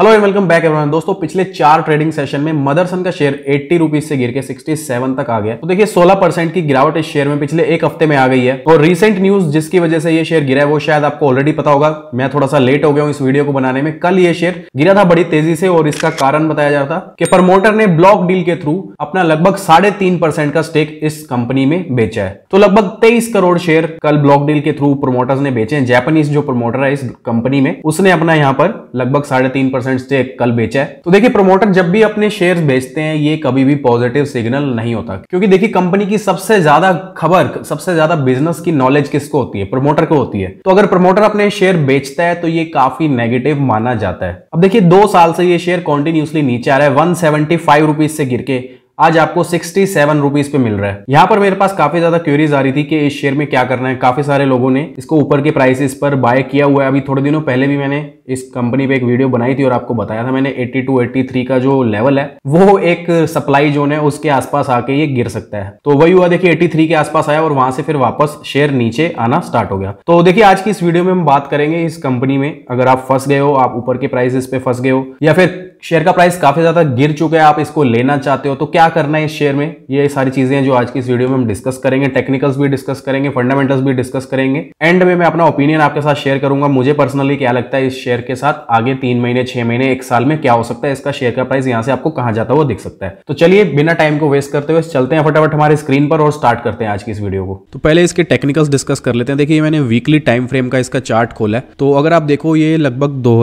hello and welcome back everyone दोस्तों पिछले चार ट्रेडिंग सेशन में मदरसन का शेयर एट्टी रुपीज से गिर के 67 तक आ गया तो देखिए 16 परसेंट की गिरावट इस शेयर में पिछले एक हफ्ते में आ गई है और रीसेंट न्यूज जिसकी वजह से ये शेयर गिरा है वो शायद आपको ऑलरेडी पता होगा मैं थोड़ा सा लेट हो गया हूँ इस वीडियो को बनाने में कल ये शेयर गिरा था बड़ी तेजी से और इसका कारण बताया जा रहा था कि प्रमोटर ने ब्लॉक डील के थ्रू अपना लगभग साढ़े का स्टेक इस कंपनी में बेचा है तो लगभग तेईस करोड़ शेयर कल ब्लॉक डील के थ्रू प्रोमोटर्स ने बेचे हैं जैपनीज जो प्रोमोटर है इस कंपनी में उसने अपना यहाँ पर लगभग साढ़े परसेंट से कल बेचा है तो देखिए प्रमोटर जब भी अपने शेयर बेचते हैं ये कभी भी पॉजिटिव सिग्नल नहीं होता क्योंकि देखिए कंपनी की सबसे ज्यादा खबर सबसे ज्यादा बिजनेस की नॉलेज किसको होती है प्रमोटर को होती है तो अगर प्रमोटर अपने शेयर बेचता है तो ये काफी नेगेटिव माना जाता है अब देखिए दो साल से ये शेयर कॉन्टिन्यूसली नीचे आ रहा है वन सेवेंटी से गिर के आज आपको सिक्सटी सेवन रुपीज पे मिल रहा है यहाँ पर मेरे पास काफी ज्यादा क्यूरीज आ रही थी कि इस शेयर में क्या करना है काफी सारे लोगों ने इसको ऊपर के प्राइसेस पर बाय किया हुआ है अभी थोड़े दिनों पहले भी मैंने इस कंपनी पे एक वीडियो बनाई थी और आपको बताया था मैंने 82 83 का जो लेवल है वो एक सप्लाई जोन है उसके आसपास आके ये गिर सकता है तो वही हुआ देखिए 83 के आसपास आया और वहां से फिर वापस शेयर नीचे आना स्टार्ट हो गया तो देखिए आज की इस वीडियो में हम बात करेंगे इस कंपनी में अगर आप फंस गए हो आप ऊपर के प्राइसेस पे फंस गए हो या फिर शेयर का प्राइस काफ़ी ज़्यादा गिर चुका है आप इसको लेना चाहते हो तो क्या करना है इस शेयर में ये सारी चीज़ें जो आज की इस वीडियो में हम डिस्कस करेंगे टेक्निकल्स भी डिस्कस करेंगे फंडामेंटल्स भी डिस्कस करेंगे एंड में मैं अपना ओपिनियन आपके साथ शेयर करूंगा मुझे पर्सनली क्या लगता है इस शेयर के साथ आगे तीन महीने छह महीने एक साल में क्या हो सकता है इसका शेयर का प्राइस यहाँ से आपको कहा जाता है वो दिख सकता है तो चलिए बिना टाइम को वेस्ट करते हुए चलते हैं फटाफट हमारे स्क्रीन पर और स्टार्ट करते हैं आज की इस वीडियो को तो पहले इसके टेक्निकल्स डिस्कस कर लेते हैं देखिए मैंने वीकली टाइम फ्रेम का इसका चार्ट खोला है तो अगर आप देखो ये लगभग दो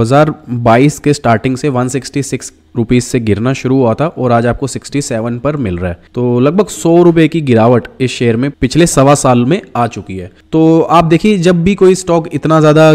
के स्टार्टिंग से वन सिक्स रुपीज़ से गिरना शुरू हुआ था और आज आपको 67 पर मिल रहा है तो लगभग सौ रुपए की गिरावट इस शेयर में पिछले सवा साल में आ चुकी है तो आप देखिए जब भी कोई स्टॉक इतना ज़्यादा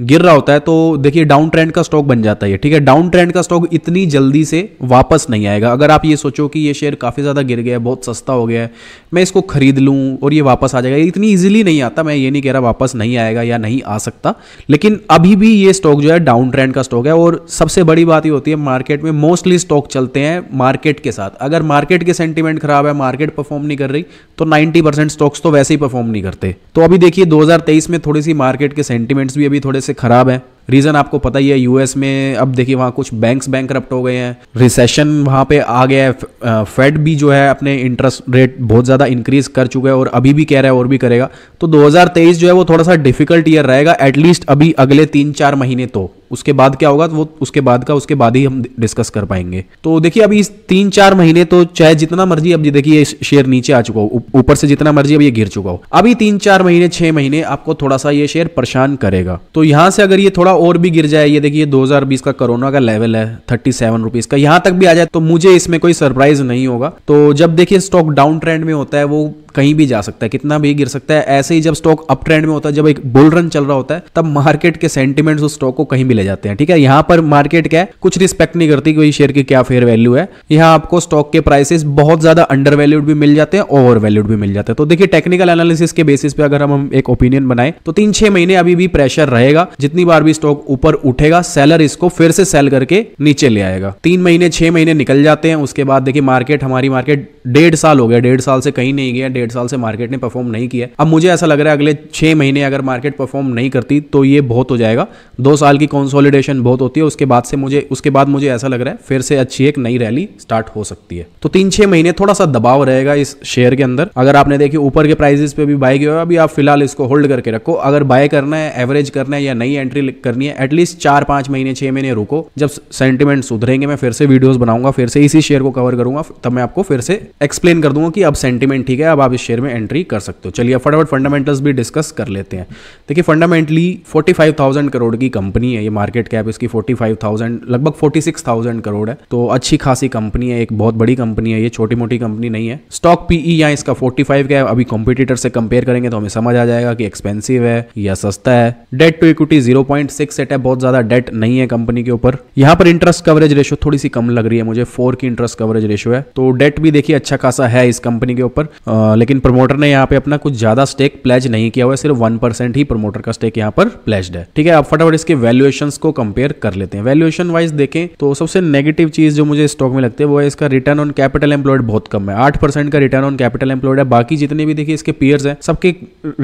गिर रहा होता है तो देखिए डाउन ट्रेंड का स्टॉक बन जाता है ठीक है डाउन ट्रेंड का स्टॉक इतनी जल्दी से वापस नहीं आएगा अगर आप ये सोचो कि ये शेयर काफ़ी ज़्यादा गिर गया है बहुत सस्ता हो गया है मैं इसको खरीद लूँ और ये वापस आ जाएगा इतनी ईजिली नहीं आता मैं ये नहीं कह रहा वापस नहीं आएगा या नहीं आ सकता लेकिन अभी भी ये स्टॉक जो है डाउन ट्रेंड का स्टॉक है और सबसे बड़ी बात ये होती है मार्केट में मोस्टली स्टॉक चलते हैं मार्केट के साथ अगर मार्केट के सेंटिमेंट खराब है मार्केट परफॉर्म नहीं कर रही तो 90% स्टॉक्स तो वैसे ही परफॉर्म नहीं करते तो अभी देखिए दो में थोड़ी सी मार्केट के सेंटिमेंट्स भी अभी थोड़े से ख़राब है रीज़न आपको पता ही है यूएस में अब देखिए वहां कुछ बैंक्स बैंक हो गए हैं रिसेशन वहां पे आ गया है फेड भी जो है अपने इंटरेस्ट रेट बहुत ज़्यादा इंक्रीज कर चुका है और अभी भी कह रहा है और भी करेगा तो 2023 जो है वो थोड़ा सा डिफिकल्ट ईयर रहेगा एटलीस्ट अभी अगले तीन चार महीने तो उसके बाद क्या होगा तो वो उसके बाद का उसके बाद ही हम डिस्कस कर पाएंगे तो देखिए अभी इस तीन चार महीने तो चाहे जितना मर्जी अब देखिए शेयर नीचे आ चुका हो ऊपर से जितना मर्जी अब ये गिर चुका हो अभी तीन चार महीने छह महीने आपको थोड़ा सा ये शेयर परेशान करेगा तो यहां से अगर ये थोड़ा थोड़ा और भी गिर जाए ये देखिए 2020 का कोरोना का लेवल है थर्टी सेवन रुपीज का यहां तक भी आ जाए तो मुझे इसमें कोई सरप्राइज नहीं होगा तो जब देखिए स्टॉक डाउन ट्रेंड में होता है वो कहीं भी जा सकता है कितना भी गिर सकता है ऐसे ही जब स्टॉक अप ट्रेंड में होता है जब एक बुल रन चल रहा होता है तब मार्केट के सेंटीमेंट्स उस स्टॉक को कहीं भी ले जाते हैं ठीक है यहां पर मार्केट क्या है कुछ रिस्पेक्ट नहीं करती कि शेयर की क्या फेयर वैल्यू है यहां आपको स्टॉक के प्राइसेस बहुत ज्यादा अंडर वैल्यूड भी मिल जाते हैं ओवर वैल्यूड भी मिल जाते हैं तो देखिए टेक्निकल एनालिसिस के बेसिस पे अगर हम एक ओपिनियन बनाए तो तीन छह महीने अभी भी प्रेशर रहेगा जितनी बार भी स्टॉक ऊपर उठेगा सेलर इसको फिर से सेल करके नीचे ले आएगा तीन महीने छह महीने निकल जाते हैं उसके बाद देखिए मार्केट हमारी मार्केट डेढ़ साल हो गया डेढ़ साल से कहीं नहीं गया डेढ़ साल से मार्केट ने परफॉर्म नहीं किया अब मुझे ऐसा लग रहा है अगले छह महीने अगर मार्केट परफॉर्म नहीं करती तो ये बहुत हो जाएगा दो साल की कॉन्सोलिडेशन बहुत होती है उसके बाद से मुझे उसके बाद मुझे ऐसा लग रहा है फिर से अच्छी एक नई रैली स्टार्ट हो सकती है तो तीन छह महीने थोड़ा सा दबाव रहेगा इस शेयर के अंदर अगर आपने देखिए ऊपर के प्राइजेस पे भी बाय किया अभी आप फिलहाल इसको होल्ड करके रखो अगर बाय करना है एवरेज करना है या नई एंट्री कर करनी है एटलीस्ट चार पांच महीने छह महीने रुको जब सेंटिमेंट सुधरेंगे मैं फिर से वीडियोस बनाऊंगा फिर से इसी शेयर को कवर करूंगा तब मैं आपको फिर से एक्सप्लेन कर दूंगा कि अब सेंटिमेंट ठीक है अब आप इस शेयर में एंट्री कर सकते हो चलिए फटाफट फंडामेंटल्स भी डिस्कस कर लेते हैं देखिए फंडामेंटली फोर्टी करोड़ की कंपनी है ये मार्केट कैप इसकी फोर्टी लगभग फोर्टी करोड़ है तो अच्छी खासी कंपनी है एक बहुत बड़ी कंपनी है ये छोटी मोटी कंपनी नहीं है स्टॉक पीई e या इसका फोर्टी का है अभी कॉम्पिटिटर से कंपेयर करेंगे तो हमें समझ आ जाएगा कि एक्सपेंसिव है या सस्ता है debt to equity zero point six set है बहुत ज्यादा डेट नहीं है कंपनी के ऊपर यहाँ पर इंटरेस्ट कवरेज रेशो थोड़ी सी कम लग रही है मुझे फोर की इंटरेस्ट कवरेज रेशो है तो डेट भी देखिए अच्छा खासा है इस कंपनी के ऊपर लेकिन प्रमोटर ने यहाँ पे अपना कुछ ज्यादा स्टेक प्लेज नहीं किया हुआ है सिर्फ वन ही प्रमोटर का स्टेक यहाँ पर प्लेज्ड है ठीक है आप फटाफट इसके वैल्युएशन को कंपेयर कर लेते हैं वैल्युएशन वाइज देखें तो सबसे नेगेटिव चीज जो मुझे स्टॉक में लगती है वो है इसका रिटर्न ऑन कैपिटल एम्प्लॉयड बहुत कम है आठ का रिटर्न ऑन कैपिटल एम्प्लॉयड है बाकी जितने भी देखिए इसके पियर्स हैं सबके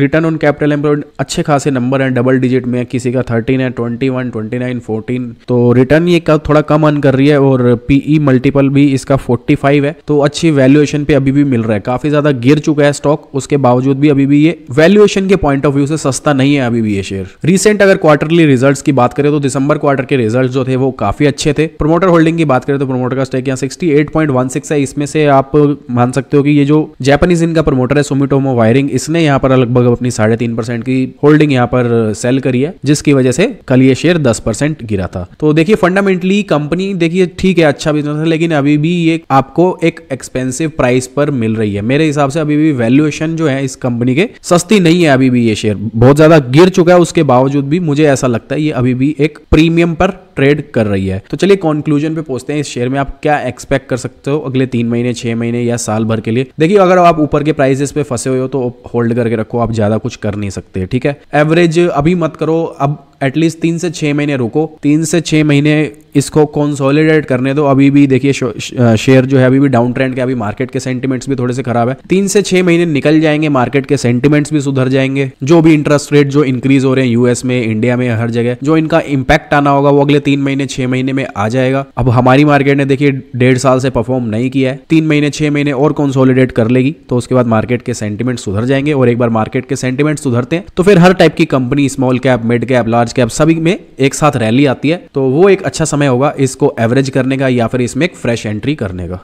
रिटर्न ऑन कैपिटल एम्प्लॉयड अच्छे खासे नंबर है डबल डिजिट में किसी का थर्टीन है हैं twenty one twenty nine fourteen तो रिटर्न ये का थोड़ा कम अन कर रही है और पीई मल्टीपल e भी इसका फोर्टी फाइव है तो अच्छी वैल्यूएशन पे अभी भी मिल रहा है काफी ज्यादा गिर चुका है स्टॉक उसके बावजूद भी अभी भी ये वैल्यूएशन के पॉइंट ऑफ व्यू से सस्ता नहीं है अभी भी ये शेयर रिसेंट अगर क्वार्टरली रिजल्ट की बात करें तो दिसंबर क्वार्टर के रिजल्ट जो थे वो काफी अच्छे थे प्रोमोटर होल्डिंग की बात करें तो प्रोमोटर का स्टेक यहाँ सिक्सटी है इसमें से आप मान सकते हो कि ये जो जैपनीज इनका प्रोमोटर है सुमिटोमो वायरिंग इसने यहाँ पर लगभग अपनी साढ़े तीन परसेंट की होल्डिंग यहाँ पर सेल करी है जिसकी वजह से कल ये शेयर 10 परसेंट गिरा था तो देखिए फंडामेंटली कंपनी देखिए ठीक है अच्छा बिजनेस है लेकिन अभी भी ये आपको एक एक्सपेंसिव प्राइस पर मिल रही है मेरे हिसाब से अभी भी वैल्यूएशन जो है इस कंपनी के सस्ती नहीं है अभी भी ये शेयर बहुत ज्यादा गिर चुका है उसके बावजूद भी मुझे ऐसा लगता है ये अभी भी एक प्रीमियम पर ट्रेड कर रही है तो चलिए कंक्लूजन पे पहुंचते हैं इस शेयर में आप क्या एक्सपेक्ट कर सकते हो अगले तीन महीने छह महीने या साल भर के लिए देखिए अगर आप ऊपर के प्राइजेस पे फंसे हुए हो तो होल्ड करके रखो आप ज्यादा कुछ कर नहीं सकते ठीक है एवरेज अभी मत करो अब एटलीस्ट तीन से छह महीने रुको तीन से छह महीने इसको कंसोलिडेट करने दो अभी भी देखिए शेयर जो है अभी भी डाउन ट्रेंड के अभी मार्केट के सेंटिमेंट्स भी थोड़े से खराब है तीन से छह महीने निकल जाएंगे मार्केट के सेंटिमेंट्स भी सुधर जाएंगे जो भी इंटरेस्ट रेट जो इंक्रीज हो रहे हैं यूएस में इंडिया में हर जगह जो इनका इंपैक्ट आना होगा वो अगले तीन महीने छह महीने में आ जाएगा अब हमारी मार्केट ने देखिए डेढ़ साल से परफॉर्म नहीं किया है तीन महीने छह महीने और कंसोलिडेट कर लेगी तो उसके बाद मार्केट के सेंटिमेंट सुधर जाएंगे और एक बार मार्केट के सेंटिमेंट सुधरते हैं तो फिर हर टाइप की company small cap mid cap large cap सभी में एक साथ रैली आती है तो वो एक अच्छा समय समय होगा इसको एवरेज करने का या फिर इसमें एक फ्रेश एंट्री करने का